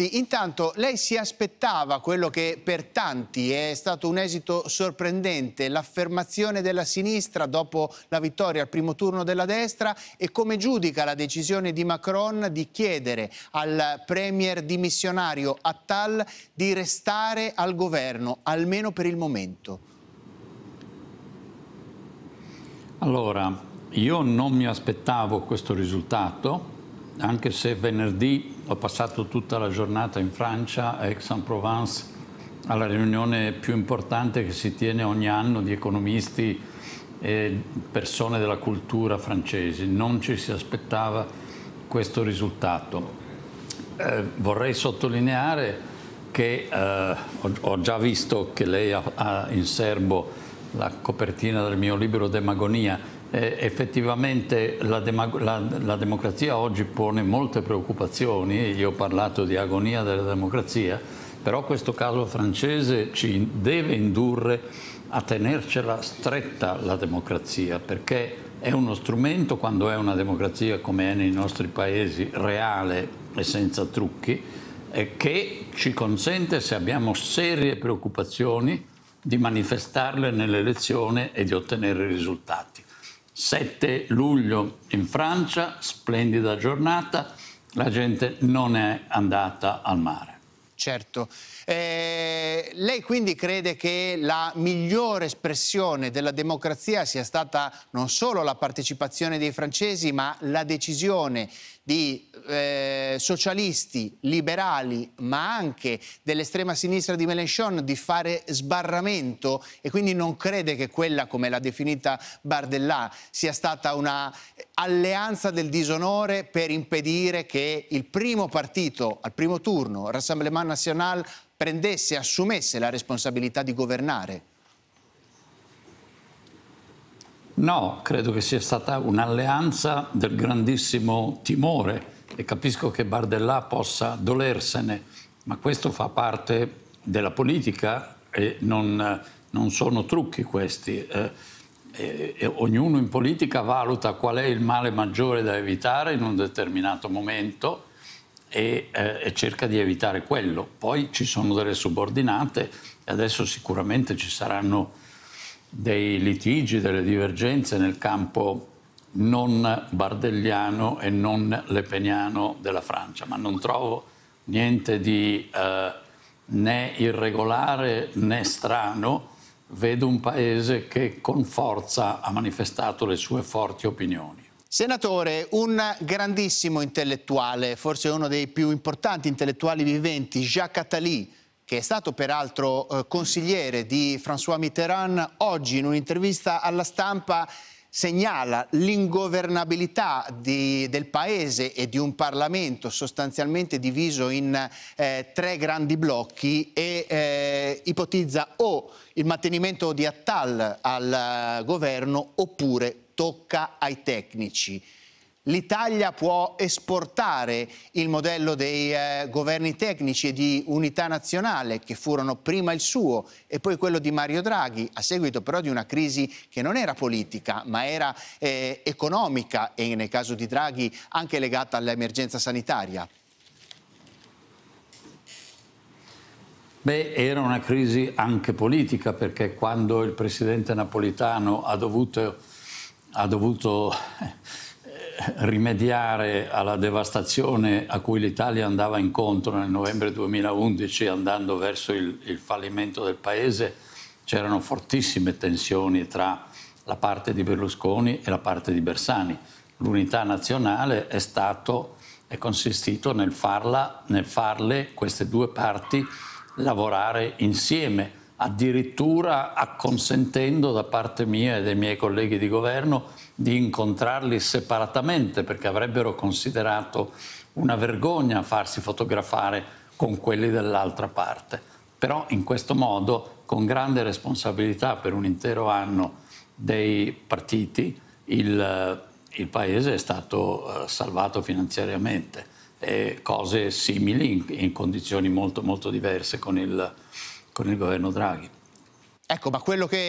Conti, intanto lei si aspettava quello che per tanti è stato un esito sorprendente, l'affermazione della sinistra dopo la vittoria al primo turno della destra e come giudica la decisione di Macron di chiedere al premier dimissionario Attal di restare al governo, almeno per il momento? Allora, io non mi aspettavo questo risultato anche se venerdì ho passato tutta la giornata in Francia, a Aix-en-Provence, alla riunione più importante che si tiene ogni anno di economisti e persone della cultura francesi. Non ci si aspettava questo risultato. Eh, vorrei sottolineare che eh, ho, ho, già visto che lei ha, ha in serbo la copertina del mio libro Demagonia eh, effettivamente la, la, la, democrazia oggi pone molte preoccupazioni, io ho parlato di agonia della democrazia, però questo caso francese ci deve indurre a tenercela stretta la democrazia, perché è uno strumento quando è una democrazia come è nei nostri paesi, reale e senza trucchi, eh, che ci consente, se abbiamo serie preoccupazioni, di manifestarle nell'elezione e di ottenere risultati. 7 luglio in Francia, splendida giornata, la gente non è andata al mare certo. Eh, lei quindi crede che la migliore espressione della democrazia sia stata non solo la partecipazione dei francesi, ma la decisione di eh, socialisti, liberali, ma anche dell'estrema sinistra di Mélenchon di fare sbarramento e quindi non crede che quella, come l'ha definita Bardella, sia stata una alleanza del disonore per impedire che il primo partito al primo turno, Rassemblement Nacional prendesse e assumesse la responsabilità di governare? No, credo che sia stata un'alleanza del grandissimo timore e capisco che Bardellà possa dolersene, ma questo fa parte della politica e non, non sono trucchi questi. Eh, eh, ognuno in politica valuta qual è il male maggiore da evitare in un determinato momento e, eh, e, cerca di evitare quello. Poi ci sono delle subordinate e adesso sicuramente ci saranno dei litigi, delle divergenze nel campo non bardelliano e non lepeniano della Francia, ma non trovo niente di eh, né irregolare né strano vedo un paese che con forza ha manifestato le sue forti opinioni. Senatore, un grandissimo intellettuale, forse uno dei più importanti intellettuali viventi, Jacques Attali, che è stato peraltro eh, consigliere di François Mitterrand, oggi in un'intervista alla stampa segnala l'ingovernabilità del paese e di un Parlamento sostanzialmente diviso in eh, tre grandi blocchi e eh, ipotizza o il mantenimento di Attal al eh, governo oppure tocca ai tecnici. L'Italia può esportare il modello dei eh, governi tecnici e di unità nazionale che furono prima il suo e poi quello di Mario Draghi, a seguito però di una crisi che non era politica ma era eh, economica e nel caso di Draghi anche legata all'emergenza sanitaria. Beh, era una crisi anche politica perché quando il presidente napolitano ha dovuto ha dovuto eh, rimediare alla devastazione a cui l'Italia andava incontro nel novembre 2011 andando verso il, il fallimento del paese, c'erano fortissime tensioni tra la parte di Berlusconi e la parte di Bersani. L'unità nazionale è stato è consistito nel, farla, nel farle queste due parti lavorare insieme addirittura acconsentendo da parte mia e dei miei colleghi di governo di incontrarli separatamente perché avrebbero considerato una vergogna farsi fotografare con quelli dell'altra parte. Però in questo modo, con grande responsabilità per un intero anno dei partiti, il, il Paese è stato eh, salvato finanziariamente. E cose simili in, in condizioni molto, molto diverse con il con il governo Draghi. Ecco, ma quello che